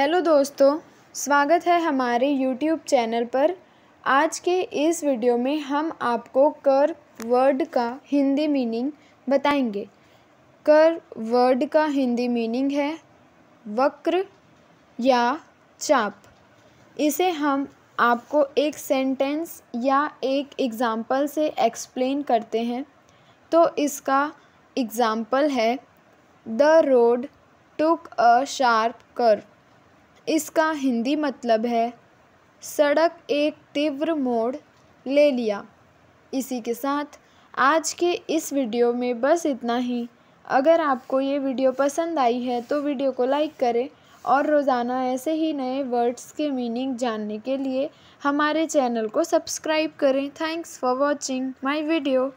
hello दोस्तों स्वागत है हमारे यूट्यूब चैनल पर आज के इस वीडियो में हम आपको कर वर्ड का हिंदी मीनिंग बताएंगे कर वर्ड का हिंदी मीनिंग है वक्र या चाप इसे हम आपको एक सेंटेंस या एक एग्ज़ाम्पल से एक्सप्लेन करते हैं तो इसका एग्ज़ाम्पल है the road took a sharp curve इसका हिंदी मतलब है सड़क एक तीव्र मोड़ ले लिया इसी के साथ आज के इस वीडियो में बस इतना ही अगर आपको ये वीडियो पसंद आई है तो वीडियो को लाइक करें और रोज़ाना ऐसे ही नए वर्ड्स के मीनिंग जानने के लिए हमारे चैनल को सब्सक्राइब करें thanks for watching my video